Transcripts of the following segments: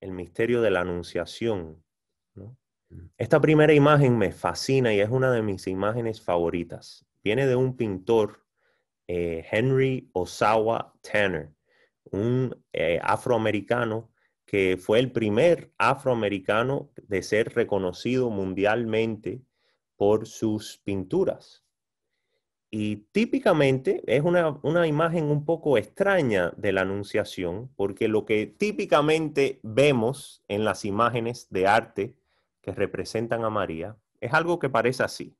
el misterio de la anunciación. Mm. Esta primera imagen me fascina y es una de mis imágenes favoritas. Viene de un pintor, eh, Henry Osawa Tanner, un eh, afroamericano que fue el primer afroamericano de ser reconocido mundialmente por sus pinturas. Y típicamente es una, imagen un poco extraña de la Anunciación, porque lo que típicamente vemos en las imágenes de arte que representan a María es algo que parece así.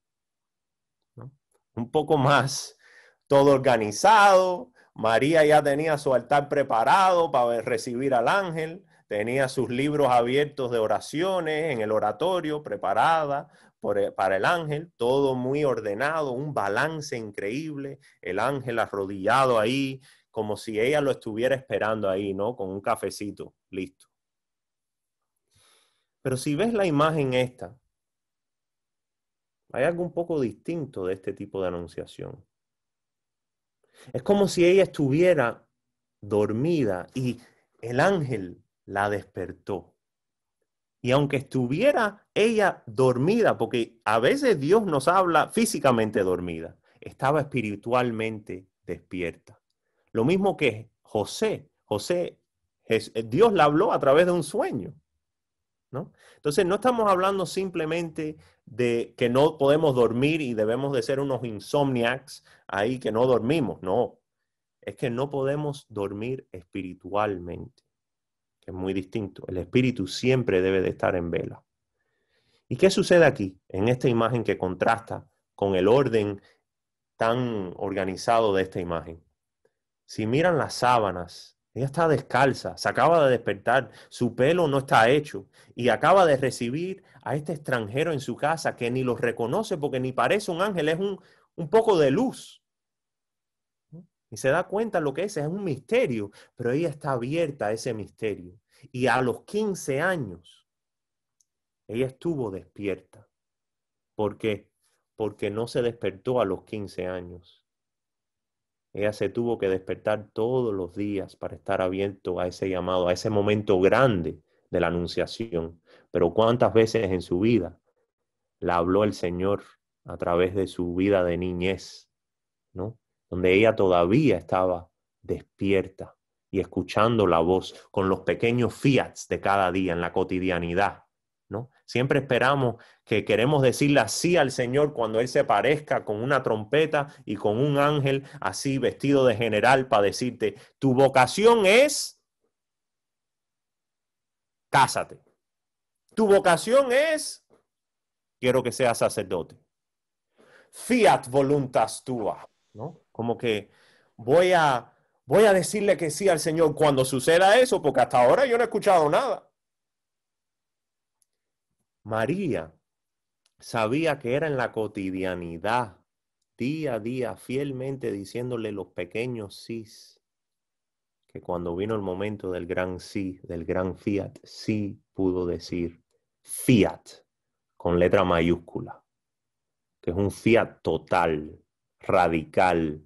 Un poco más todo organizado, María ya tenía su altar preparado para recibir al ángel, tenía sus libros abiertos de oraciones en el oratorio, preparada e, para el ángel, todo muy ordenado, un balance increíble, el ángel arrodillado ahí, como si ella lo estuviera esperando ahí, ¿no? Con un cafecito, listo. Pero si ves la imagen esta, hay algo un poco distinto de este tipo de anunciación. Es como si ella estuviera dormida y el ángel la despertó. Y aunque estuviera ella dormida, porque a veces Dios nos habla físicamente dormida, estaba espiritualmente despierta. Lo mismo que José. José, Dios la habló a través de un sueño. ¿no? Entonces, no estamos hablando simplemente de que no podemos dormir y debemos de ser unos insomniacs ahí que no dormimos. No, es que no podemos dormir espiritualmente es muy distinto. El espíritu siempre debe de estar en vela. ¿Y qué sucede aquí, en esta imagen que contrasta con el orden tan organizado de esta imagen? Si miran las sábanas, ella está descalza, se acaba de despertar, su pelo no está hecho y acaba de recibir a este extranjero en su casa que ni los reconoce porque ni parece un ángel, es un, un poco de luz y se da cuenta lo que es, es un misterio, pero ella está abierta a ese misterio. Y a los 15 años, ella estuvo despierta. ¿Por qué? Porque no se despertó a los 15 años. Ella se tuvo que despertar todos los días para estar abierta a ese llamado, a ese momento grande de la anunciación. Pero cuántas veces en su vida la habló el Señor a través de su vida de niñez, ¿no? donde ella todavía estaba despierta y escuchando la voz con los pequeños fiats de cada día en la cotidianidad. ¿no? Siempre esperamos que queremos decirle así al Señor cuando Él se parezca con una trompeta y con un ángel así vestido de general para decirte, tu vocación es, cásate. Tu vocación es, quiero que seas sacerdote. Fiat voluntas tua. ¿no? Como que voy a, voy a decirle que sí al Señor cuando suceda eso, porque hasta ahora yo no he escuchado nada. María sabía que era en la cotidianidad, día a día, fielmente diciéndole los pequeños sís que cuando vino el momento del gran sí, del gran fiat, sí pudo decir fiat con letra mayúscula, que es un fiat total, radical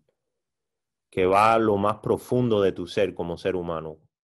que va a lo más profundo de tu ser como ser humano.